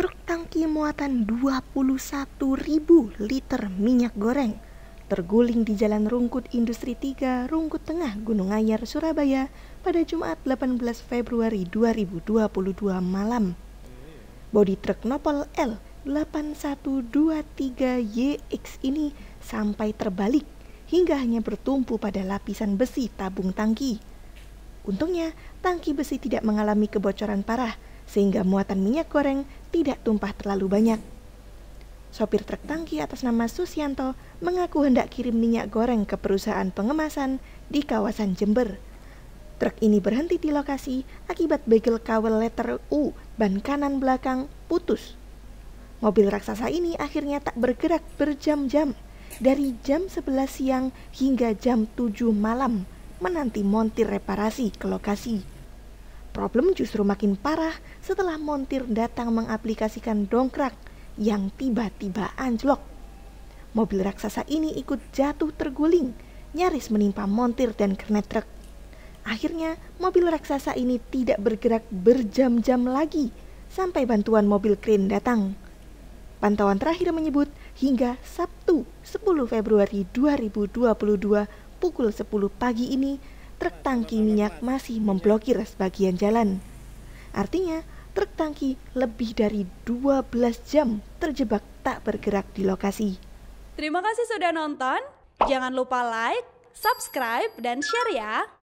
truk tangki muatan 21.000 liter minyak goreng terguling di Jalan Rungkut Industri 3, Rungkut Tengah, Gunung Ayar, Surabaya pada Jumat 18 Februari 2022 malam. Bodi truk Nopol L 8123YX ini sampai terbalik hingga hanya bertumpu pada lapisan besi tabung tangki. Untungnya, tangki besi tidak mengalami kebocoran parah, sehingga muatan minyak goreng tidak tumpah terlalu banyak. Sopir truk tangki atas nama Susianto mengaku hendak kirim minyak goreng ke perusahaan pengemasan di kawasan Jember. Truk ini berhenti di lokasi akibat bagel kawel letter U ban kanan belakang putus. Mobil raksasa ini akhirnya tak bergerak berjam-jam dari jam 11 siang hingga jam 7 malam menanti montir reparasi ke lokasi. Problem justru makin parah setelah montir datang mengaplikasikan dongkrak yang tiba-tiba anjlok. Mobil raksasa ini ikut jatuh terguling, nyaris menimpa montir dan kernet truk. Akhirnya, mobil raksasa ini tidak bergerak berjam-jam lagi sampai bantuan mobil krin datang. Pantauan terakhir menyebut hingga Sabtu 10 Februari 2022 pukul 10 pagi ini truk tangki minyak masih memblokir sebagian jalan. Artinya, truk tangki lebih dari 12 jam terjebak tak bergerak di lokasi. Terima kasih sudah nonton. Jangan lupa like, subscribe, dan share ya.